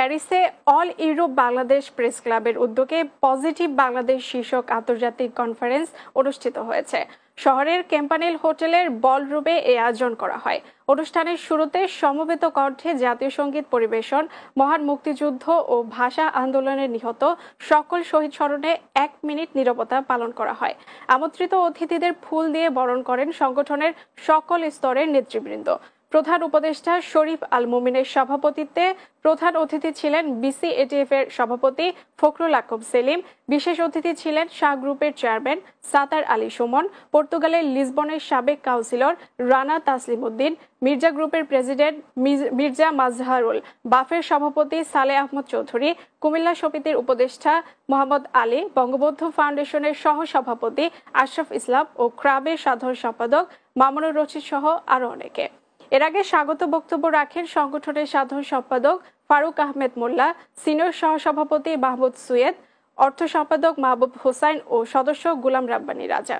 প্যারিসে all Europe Bangladesh press ক্লাবের উদ্যোগে পজিটিভ বাংলাদেশ শীর্ষক আন্তর্জাতিক কনফারেন্স অনুষ্ঠিত হয়েছে শহরের ক্যাম্পানেল হোটেলের বলরুমে এ আয়োজন করা হয় অনুষ্ঠানের শুরুতে সমবেত কণ্ঠে জাতীয় সঙ্গীত পরিবেশন মহান মুক্তিযুদ্ধ ও ভাষা আন্দোলনে নিহত সকল শহীদ স্মরণে এক মিনিট নিরবতা পালন করা হয় আমন্ত্রিত অতিথিদের ফুল দিয়ে বরণ করেন সংগঠনের সকল স্তরের নেতৃবৃন্দ প্রধান উপদেষ্টা শরীফ আল মুমিনের সভাপতিত্বে প্রধান অতিথি ছিলেন বিসিএটিএফ এর সভাপতি ফখরুল আকব সেলিম বিশেষ অতিথি ছিলেন শাহ গ্রুপের চেয়ারম্যান সাতার আলী সুমন পর্তুগালের লিসবনের সাবেক কাউন্সিলর রানা তাসলিম উদ্দিন মির্জা গ্রুপের প্রেসিডেন্ট মির্জা মাজহারুল বাফের সভাপতি সালে আহমদ চৌধুরী কুমিল্লা সমিতির উপদেষ্টা মোহাম্মদ আলী বঙ্গবন্ধু ফাউন্ডেশনের সহ সভাপতি আশরাফ ইসলাম ও ক্রাবের সাধারণ সম্পাদক মামুনুর রশিদ সহ আরও অনেকে এর আগে স্বাগত বক্তব্য রাখেন সংগঠনের সাধারণ সম্পাদক ফারুক আহমেদ মোল্লা সিনিয়র সহসভাপতি মাহমুদ সুয়েদ অর্থ সম্পাদক মাহবুব হোসাইন ও সদস্য গুলাম রাব্বানী রাজা